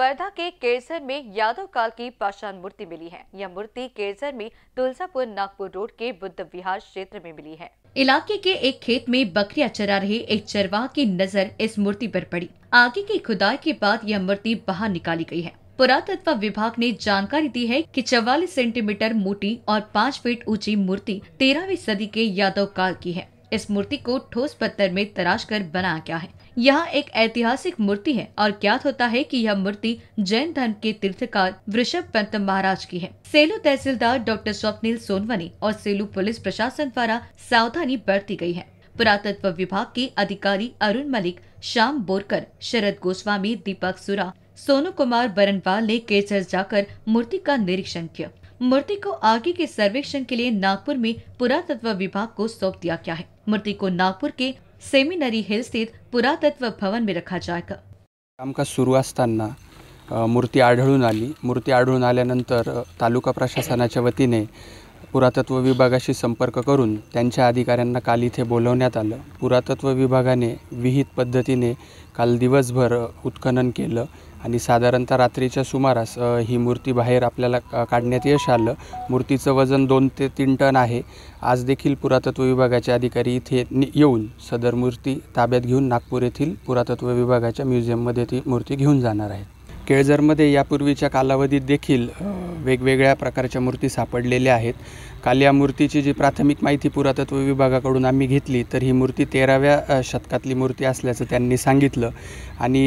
वर्धा के केसर में यादव काल की पाषाण मूर्ति मिली है यह मूर्ति केसर में तुलसापुर नागपुर रोड के बुद्ध विहार क्षेत्र में मिली है इलाके के एक खेत में बकरियां चरा रहे एक चरवाह की नजर इस मूर्ति पर पड़ी आगे की खुदाई के बाद यह मूर्ति बाहर निकाली गई है पुरातत्व विभाग ने जानकारी दी है कि 44 सेंटीमीटर मोटी और 5 फीट ऊंची मूर्ति 13वीं सदी के यादव काल की है इस मूर्ति को ठोस पत्थर में तराश कर बनाया गया है यहाँ एक ऐतिहासिक मूर्ति है और ज्ञात होता है कि यह मूर्ति जैन धर्म के तीर्थकार वृषभ पंत महाराज की है सेलू तहसीलदार डॉक्टर स्वप्निल सोनवनी और सेलू पुलिस प्रशासन द्वारा सावधानी बरती गई है पुरातत्व विभाग के अधिकारी अरुण मलिक श्याम बोरकर शरद गोस्वामी दीपक सुरा सोनू कुमार बरनवाल ने केसर जाकर मूर्ति का निरीक्षण किया मूर्ति को आगे के सर्वेक्षण के लिए नागपुर में पुरातत्व विभाग को सौंप दिया गया है मूर्ति को नागपुर के सेमिनरी हिल स्थित पुरातत्व भवन में रखा जाएगा कामकाज सुरू असताना मूर्ति आढळून मूर्ति मूर्ती आढळून आल्यानंतर तालुका प्रशासनाच्या वतीने पुरातत्व विभागाशी संपर्क करून त्यांच्या अधिकाऱ्यांना काल इथे बोलवण्यात आलं पुरातत्व विभागाने विहित पद्धतीने काल दिवसभर उत्खनन केलं आणि साधारणतः रात्रीच्या सुमारास ही मूर्ती बाहेर आपल्याला काढण्यात यश आलं मूर्तीचं वजन दोन ते तीन टन आहे आज देखील पुरातत्व विभागाचे अधिकारी इथे येऊन सदर मूर्ती ताब्यात घेऊन नागपूर येथील पुरातत्व विभागाच्या म्युझियममध्ये ती मूर्ती घेऊन जाणार आहेत केळझरमध्ये यापूर्वीच्या कालावधीत देखील वेगवेगळ्या प्रकारच्या मूर्ती सापडलेल्या आहेत काल या मूर्तीची जी प्राथमिक माहिती पुरातत्व विभागाकडून आम्ही घेतली तर ही मूर्ती तेराव्या शतकातली मूर्ती असल्याचं त्यांनी सांगितलं आणि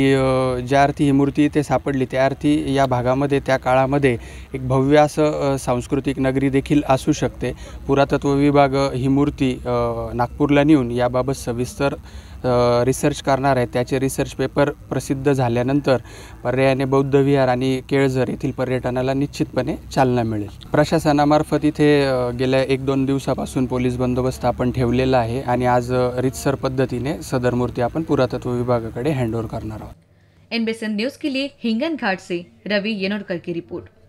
ज्या अर्थी ही मूर्ती इथे सापडली त्या अर्थी या भागामध्ये त्या काळामध्ये एक भव्य असं सांस्कृतिक नगरी देखील असू शकते पुरातत्व विभाग ही मूर्ती नागपूरला नेऊन याबाबत सविस्तर रिसर्च करणार आहे त्याचे रिसर्च पेपर प्रसिद्ध झाल्यानंतर पर्यायाने बौद्ध विहार आणि केळझर येथील पर्यटनाला निश्चितपणे चालना मिळेल प्रशासनामार्फत इथे गेल्या एक दोन दिवसापासून पोलीस बंदोबस्त आपण ठेवलेला आहे आणि आज रितसर पद्धतीने सदर मूर्ती आपण पुरातत्व विभागाकडे हँडओव्हर करणार आहोत एनबीएसएन न्यूज के लिए हिंगन घाट से रवि येनोरकर की रिपोर्ट